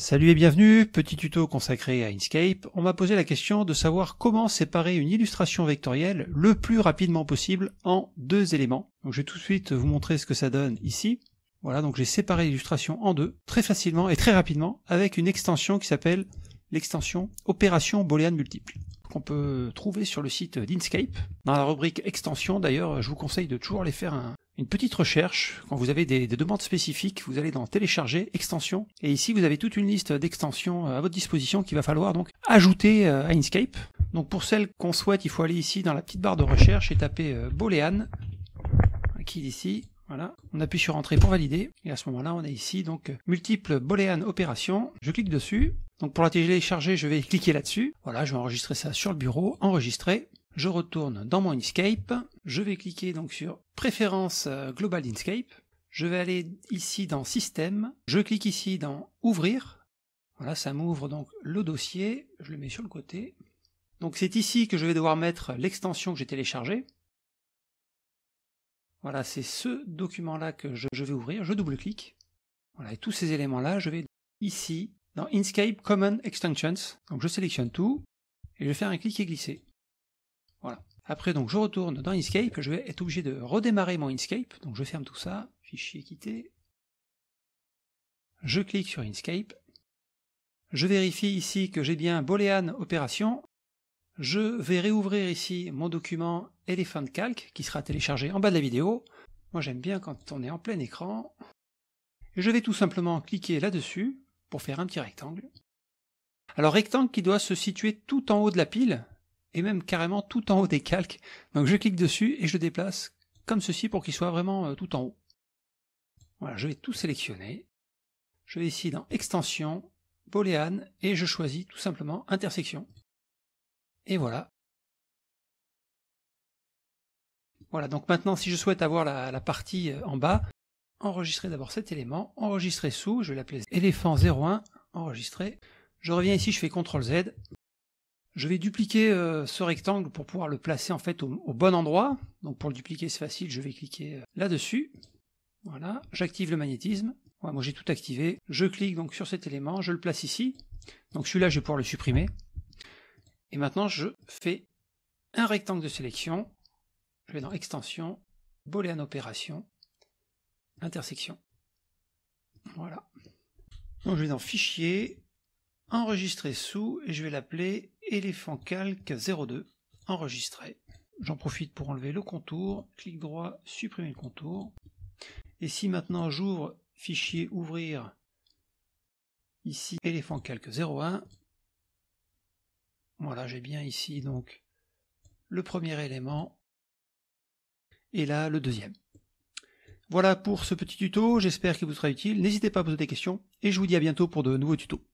Salut et bienvenue, petit tuto consacré à Inkscape. On m'a posé la question de savoir comment séparer une illustration vectorielle le plus rapidement possible en deux éléments. Donc je vais tout de suite vous montrer ce que ça donne ici. Voilà, donc j'ai séparé l'illustration en deux, très facilement et très rapidement, avec une extension qui s'appelle l'extension opération boolean multiple qu'on peut trouver sur le site d'Inkscape. Dans la rubrique extension d'ailleurs, je vous conseille de toujours aller faire un, une petite recherche. Quand vous avez des, demandes spécifiques, vous allez dans télécharger, extension. Et ici, vous avez toute une liste d'extensions euh, à votre disposition qu'il va falloir donc ajouter euh, à Inkscape. Donc pour celle qu'on souhaite, il faut aller ici dans la petite barre de recherche et taper euh, Boolean. Qui ici voilà, on appuie sur Entrée pour valider, et à ce moment-là, on a ici donc multiples boolean opérations. Je clique dessus. Donc pour la télécharger, je vais cliquer là-dessus. Voilà, je vais enregistrer ça sur le bureau, enregistrer. Je retourne dans mon Inkscape, je vais cliquer donc sur Préférences euh, Global Inkscape. Je vais aller ici dans Système. Je clique ici dans Ouvrir. Voilà, ça m'ouvre donc le dossier. Je le mets sur le côté. Donc c'est ici que je vais devoir mettre l'extension que j'ai téléchargée. Voilà, c'est ce document-là que je, vais ouvrir. Je double-clique. Voilà, et tous ces éléments-là, je vais ici dans Inkscape Common Extensions. Donc je sélectionne tout et je vais faire un clic et glisser. Voilà. Après, donc, je retourne dans Inkscape. Je vais être obligé de redémarrer mon Inkscape. Donc, je ferme tout ça. Fichier quitté. Je clique sur Inkscape. Je vérifie ici que j'ai bien Boolean opération. Je vais réouvrir ici mon document Elephant Calc qui sera téléchargé en bas de la vidéo. Moi j'aime bien quand on est en plein écran. je vais tout simplement cliquer là-dessus pour faire un petit rectangle. Alors rectangle qui doit se situer tout en haut de la pile, et même carrément tout en haut des calques. Donc je clique dessus et je déplace comme ceci pour qu'il soit vraiment euh, tout en haut. Voilà, je vais tout sélectionner. Je vais ici dans Extension, Boolean et je choisis tout simplement Intersection. Et voilà. Voilà, donc maintenant si je souhaite avoir la, la partie euh, en bas, enregistrer d'abord cet élément, enregistrer sous, je vais l'appeler éléphant 01, enregistrer. Je reviens ici, je fais CTRL Z, je vais dupliquer euh, ce rectangle pour pouvoir le placer en fait au, bon endroit. Donc pour le dupliquer c'est facile, je vais cliquer euh, là-dessus. Voilà, j'active le magnétisme. moi j'ai tout activé. Je clique donc sur cet élément, je le place ici. Donc celui-là je vais pouvoir le supprimer. Et maintenant je fais un rectangle de sélection. Je vais dans extension, booléen opération, intersection. Voilà. Donc je vais dans fichier, Enregistrer sous, et je vais l'appeler éléphant calque 02, enregistré. J'en profite pour enlever le contour, clic droit, supprimer le contour. Et si maintenant j'ouvre fichier ouvrir, ici éléphant calque 01, voilà j'ai bien ici donc le premier élément et là le deuxième. Voilà pour ce petit tuto, j'espère qu'il vous sera utile. N'hésitez pas à poser des questions et je vous dis à bientôt pour de nouveaux tutos.